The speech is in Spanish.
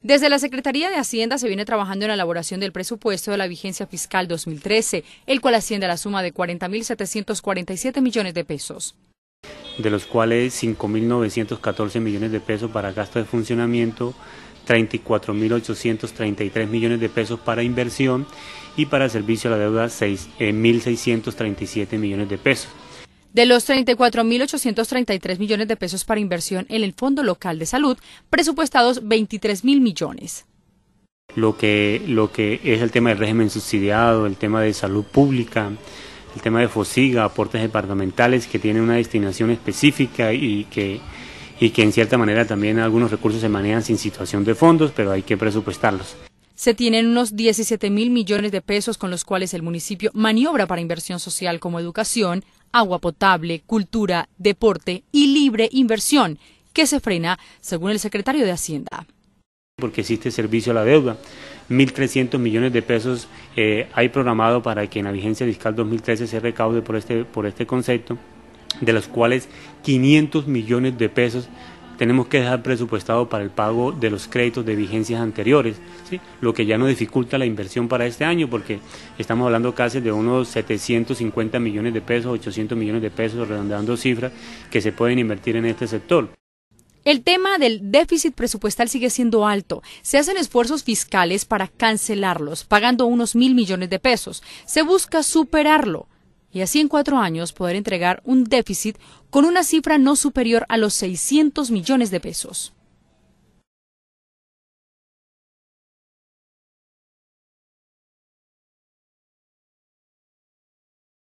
Desde la Secretaría de Hacienda se viene trabajando en la elaboración del presupuesto de la vigencia fiscal 2013, el cual asciende a la suma de 40.747 millones de pesos. De los cuales 5.914 millones de pesos para gasto de funcionamiento, 34.833 millones de pesos para inversión y para servicio a la deuda 6.637 eh, millones de pesos. De los 34.833 millones de pesos para inversión en el Fondo Local de Salud, presupuestados 23.000 millones. Lo que, lo que es el tema del régimen subsidiado, el tema de salud pública, el tema de FOSIGA, aportes departamentales que tienen una destinación específica y que, y que en cierta manera también algunos recursos se manejan sin situación de fondos, pero hay que presupuestarlos se tienen unos 17 mil millones de pesos con los cuales el municipio maniobra para inversión social como educación, agua potable, cultura, deporte y libre inversión, que se frena, según el secretario de Hacienda. Porque existe servicio a la deuda. 1.300 millones de pesos eh, hay programado para que en la vigencia fiscal 2013 se recaude por este, por este concepto, de los cuales 500 millones de pesos tenemos que dejar presupuestado para el pago de los créditos de vigencias anteriores, lo que ya nos dificulta la inversión para este año porque estamos hablando casi de unos 750 millones de pesos, 800 millones de pesos, redondeando cifras que se pueden invertir en este sector. El tema del déficit presupuestal sigue siendo alto. Se hacen esfuerzos fiscales para cancelarlos, pagando unos mil millones de pesos. Se busca superarlo y así en cuatro años poder entregar un déficit con una cifra no superior a los 600 millones de pesos.